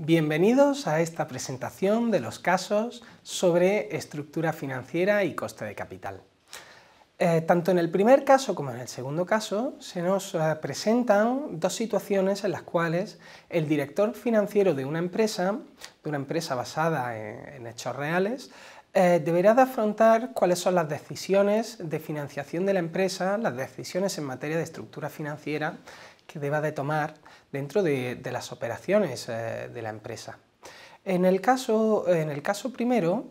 Bienvenidos a esta presentación de los casos sobre estructura financiera y coste de capital. Eh, tanto en el primer caso como en el segundo caso se nos eh, presentan dos situaciones en las cuales el director financiero de una empresa, de una empresa basada en, hechos reales, eh, deberá de afrontar cuáles son las decisiones de financiación de la empresa, las decisiones en materia de estructura financiera que deba de tomar dentro de, las operaciones eh, de la empresa. En el caso, primero,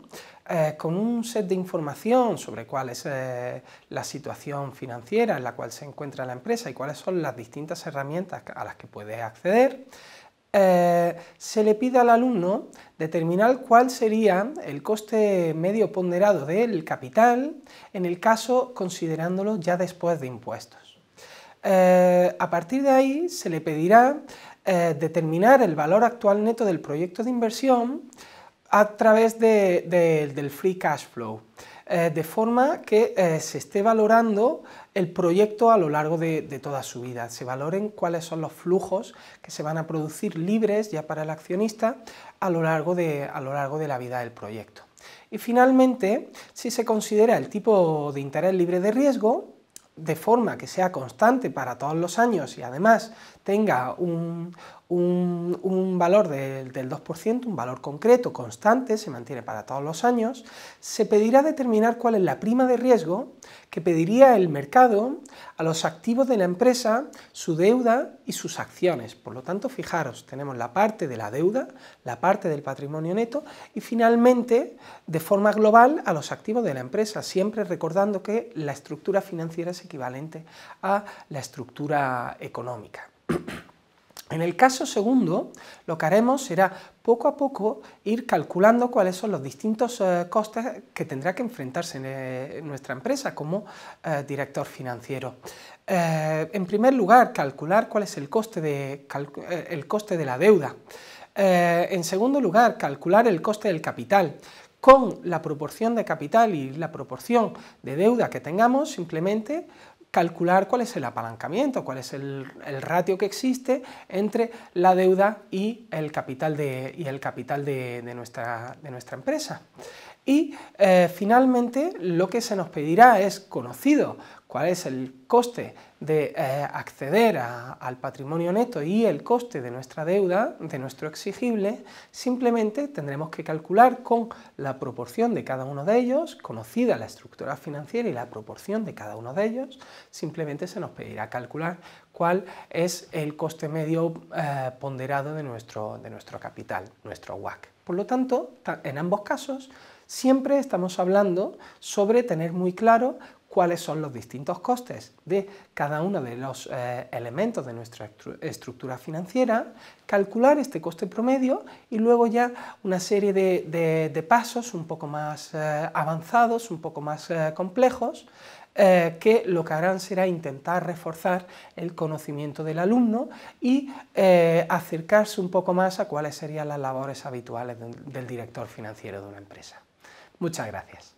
eh, con un set de información sobre cuál es eh, la situación financiera en la cual se encuentra la empresa y cuáles son las distintas herramientas a las que puede acceder, se le pide al alumno determinar cuál sería el coste medio ponderado del capital en el caso considerándolo ya después de impuestos. Eh, a partir de ahí se le pedirá eh, determinar el valor actual neto del proyecto de inversión a través del free cash flow, eh, de forma que se esté valorando el proyecto a lo largo de, toda su vida, se valoren cuáles son los flujos que se van a producir libres ya para el accionista a lo largo de la vida del proyecto. Y finalmente, si se considera el tipo de interés libre de riesgo, de forma que sea constante para todos los años y además tenga un, un, valor del, del 2%, un valor concreto, constante, se mantiene para todos los años, se pedirá determinar cuál es la prima de riesgo que pediría el mercado a los activos de la empresa, su deuda y sus acciones. Por lo tanto, fijaros, tenemos la parte de la deuda, la parte del patrimonio neto y finalmente, de forma global, a los activos de la empresa, siempre recordando que la estructura financiera es equivalente a la estructura económica. En el caso segundo, lo que haremos será poco a poco ir calculando cuáles son los distintos eh, costes que tendrá que enfrentarse eh, nuestra empresa como eh, director financiero. en primer lugar, calcular cuál es el coste de, el coste de la deuda. en segundo lugar, calcular el coste del capital con la proporción de capital y la proporción de deuda que tengamos, simplemente calcular cuál es el apalancamiento, cuál es el, el ratio que existe entre la deuda y el capital de, y el capital de, nuestra, empresa. Y eh, finalmente lo que se nos pedirá es, conocido cuál es el coste de eh, acceder al patrimonio neto y el coste de nuestra deuda, de nuestro exigible, simplemente tendremos que calcular con la proporción de cada uno de ellos, conocida la estructura financiera y la proporción de cada uno de ellos, simplemente se nos pedirá calcular cuál es el coste medio eh, ponderado de nuestro, de nuestro capital, nuestro WACC. Por lo tanto, en ambos casos, siempre estamos hablando sobre tener muy claro cuáles son los distintos costes de cada uno de los eh, elementos de nuestra estructura financiera, calcular este coste promedio y luego ya una serie de, pasos un poco más eh, avanzados, un poco más eh, complejos, que lo que harán será intentar reforzar el conocimiento del alumno y acercarse un poco más a cuáles serían las labores habituales del director financiero de una empresa. Muchas gracias.